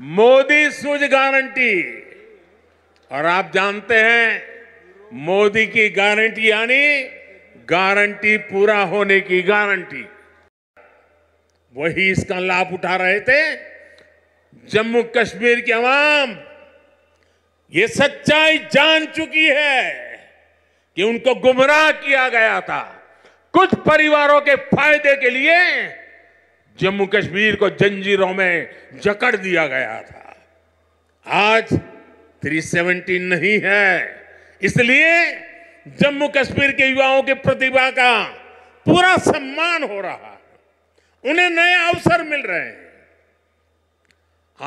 मोदी सूज guarantee और आप जानते हैं मोदी की गारंटी यानी गारंटी पूरा होने की गारंटी वही इसका लाभ उठा रहे थे जम्मू कश्मीर की आवाम ये सच्चाई जान चुकी है कि उनको गुमराह किया गया था कुछ परिवारों के फायदे के लिए जम्मू कश्मीर को जंजीरों में जकड़ दिया गया था आज 370 नहीं है इसलिए जम्मू कश्मीर के युवाओं की प्रतिभा का पूरा सम्मान हो रहा है उन्हें नए अवसर मिल रहे हैं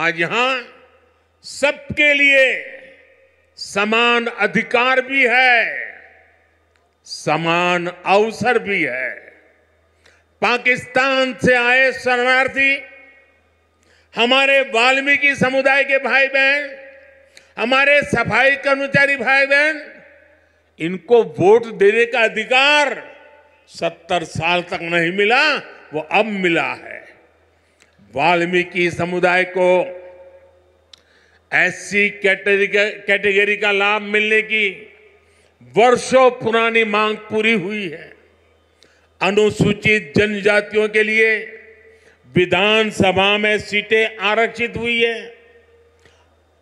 आज यहां सबके लिए समान अधिकार भी है समान अवसर भी है पाकिस्तान से आए शरणार्थी हमारे वाल्मीकि समुदाय के भाई बहन हमारे सफाई कर्मचारी भाई बहन इनको वोट देने का अधिकार सत्तर साल तक नहीं मिला वो अब मिला है वाल्मीकि समुदाय को ऐसी कैटेगरी का लाभ मिलने की वर्षों पुरानी मांग पूरी हुई है अनुसूचित जनजातियों के लिए विधानसभा में सीटें आरक्षित हुई है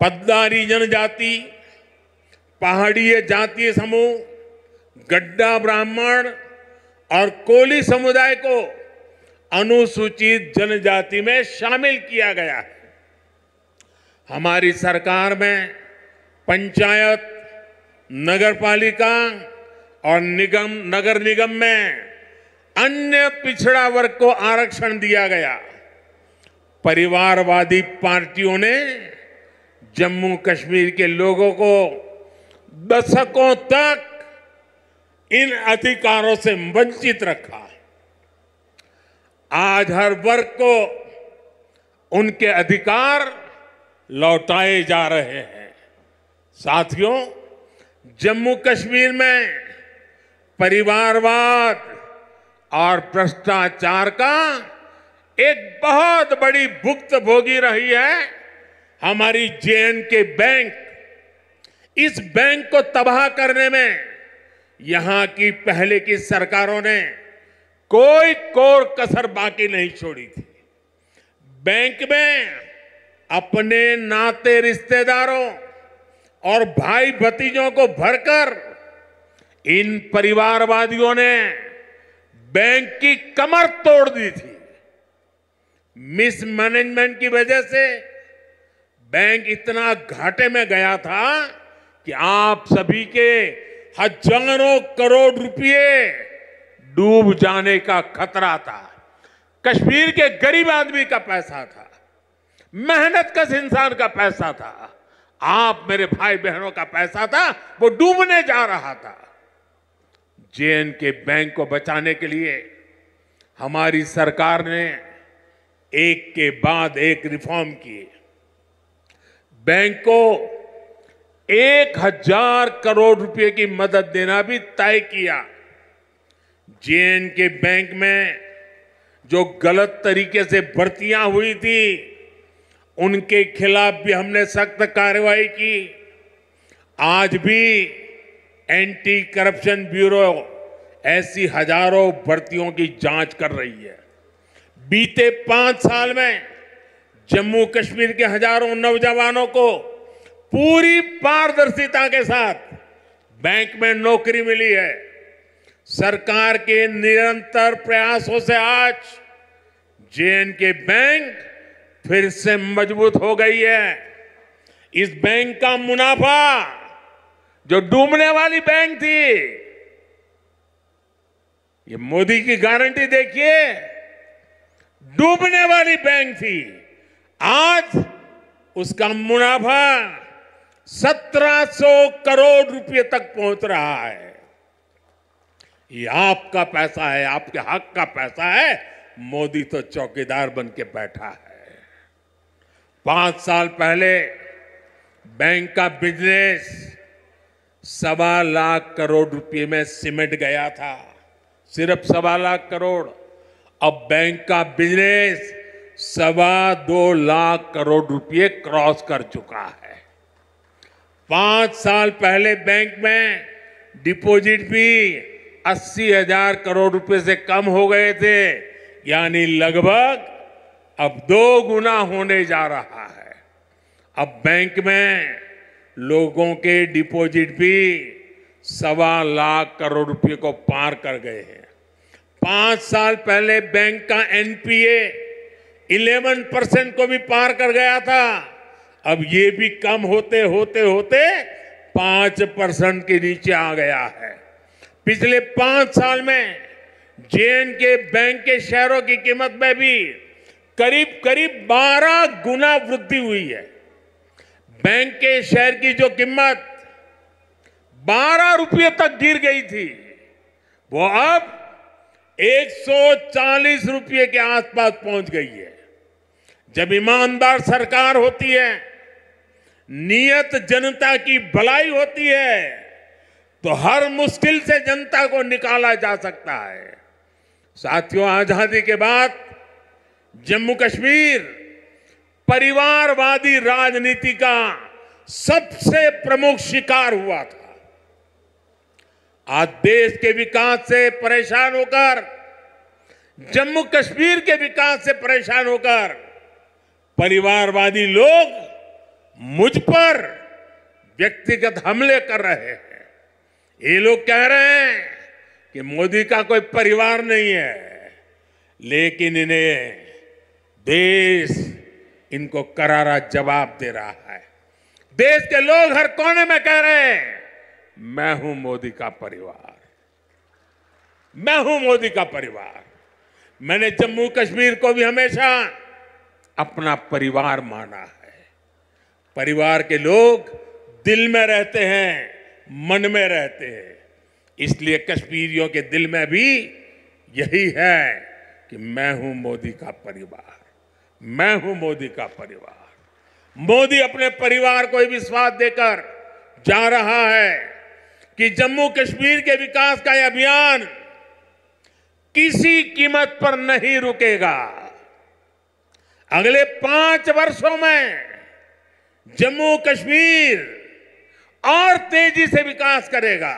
पद्दारी जनजाति पहाड़ीय जातीय समूह गड्ढा ब्राह्मण और कोली समुदाय को अनुसूचित जनजाति में शामिल किया गया है हमारी सरकार में पंचायत नगर पालिका और निगम नगर निगम में अन्य पिछड़ा वर्ग को आरक्षण दिया गया परिवारवादी पार्टियों ने जम्मू कश्मीर के लोगों को दशकों तक इन अधिकारों से वंचित रखा आज हर वर्ग को उनके अधिकार लौटाए जा रहे हैं साथियों जम्मू कश्मीर में परिवारवाद और भ्रष्टाचार का एक बहुत बड़ी भुक्त भोगी रही है हमारी जे के बैंक इस बैंक को तबाह करने में यहां की पहले की सरकारों ने कोई कोर कसर बाकी नहीं छोड़ी थी बैंक में अपने नाते रिश्तेदारों और भाई भतीजों को भरकर इन परिवारवादियों ने बैंक की कमर तोड़ दी थी मिसमैनेजमेंट की वजह से बैंक इतना घाटे में गया था कि आप सभी के हजारों करोड़ रुपए डूब जाने का खतरा था कश्मीर के गरीब आदमी का पैसा था मेहनत कस इंसान का पैसा था आप मेरे भाई बहनों का पैसा था वो डूबने जा रहा था जेएन के बैंक को बचाने के लिए हमारी सरकार ने एक के बाद एक रिफॉर्म किए बैंक को एक हजार करोड़ रुपए की मदद देना भी तय किया जेएन के बैंक में जो गलत तरीके से भर्तियां हुई थी उनके खिलाफ भी हमने सख्त कार्रवाई की आज भी एंटी करप्शन ब्यूरो ऐसी हजारों भर्तियों की जांच कर रही है बीते पांच साल में जम्मू कश्मीर के हजारों नौजवानों को पूरी पारदर्शिता के साथ बैंक में नौकरी मिली है सरकार के निरंतर प्रयासों से आज जे के बैंक फिर से मजबूत हो गई है इस बैंक का मुनाफा जो डूबने वाली बैंक थी ये मोदी की गारंटी देखिए डूबने वाली बैंक थी आज उसका मुनाफा 1700 करोड़ रुपए तक पहुंच रहा है ये आपका पैसा है आपके हक का पैसा है मोदी तो चौकीदार बन के बैठा है पांच साल पहले बैंक का बिजनेस सवा लाख करोड़ रुपए में सिमट गया था सिर्फ सवा लाख करोड़ अब बैंक का बिजनेस सवा दो लाख करोड़ रुपए क्रॉस कर चुका है पांच साल पहले बैंक में डिपॉजिट भी अस्सी हजार करोड़ रुपए से कम हो गए थे यानी लगभग अब दो गुना होने जा रहा है अब बैंक में लोगों के डिपॉजिट भी सवा लाख करोड़ रुपए को पार कर गए हैं पांच साल पहले बैंक का एनपीए 11 परसेंट को भी पार कर गया था अब ये भी कम होते होते होते पांच परसेंट के नीचे आ गया है पिछले पांच साल में जेएन के बैंक के शेयरों की कीमत में भी करीब करीब 12 गुना वृद्धि हुई है बैंक के शेयर की जो कीमत बारह रुपये तक गिर गई थी वो अब 140 रुपये के आसपास पहुंच गई है जब ईमानदार सरकार होती है नियत जनता की भलाई होती है तो हर मुश्किल से जनता को निकाला जा सकता है साथियों आजादी के बाद जम्मू कश्मीर परिवारवादी राजनीति का सबसे प्रमुख शिकार हुआ था आज देश के विकास से परेशान होकर जम्मू कश्मीर के विकास से परेशान होकर परिवारवादी लोग मुझ पर व्यक्तिगत हमले कर रहे हैं ये लोग कह रहे हैं कि मोदी का कोई परिवार नहीं है लेकिन इन्हें देश इनको करारा जवाब दे रहा है देश के लोग हर कोने में कह रहे हैं मैं हूं मोदी का परिवार मैं हूं मोदी का परिवार मैंने जम्मू कश्मीर को भी हमेशा अपना परिवार माना है परिवार के लोग दिल में रहते हैं मन में रहते हैं इसलिए कश्मीरियों के दिल में भी यही है कि मैं हूं मोदी का परिवार मैं हूं मोदी का परिवार मोदी अपने परिवार को विश्वास देकर जा रहा है कि जम्मू कश्मीर के विकास का यह अभियान किसी कीमत पर नहीं रुकेगा अगले पांच वर्षों में जम्मू कश्मीर और तेजी से विकास करेगा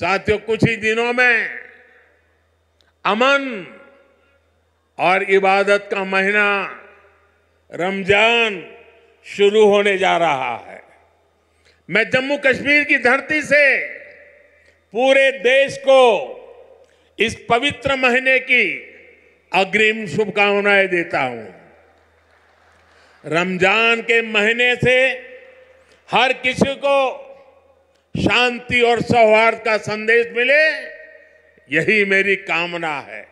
साथियों कुछ ही दिनों में अमन और इबादत का महीना रमजान शुरू होने जा रहा है मैं जम्मू कश्मीर की धरती से पूरे देश को इस पवित्र महीने की अग्रिम शुभकामनाएं देता हूं रमजान के महीने से हर किसी को शांति और सौहार्द का संदेश मिले यही मेरी कामना है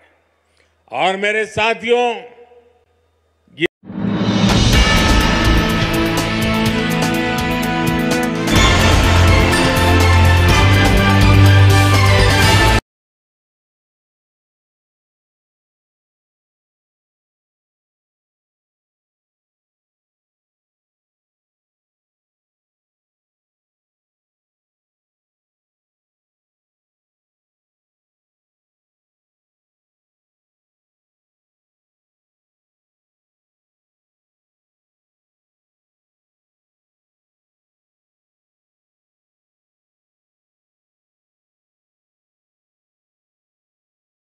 और मेरे साथियों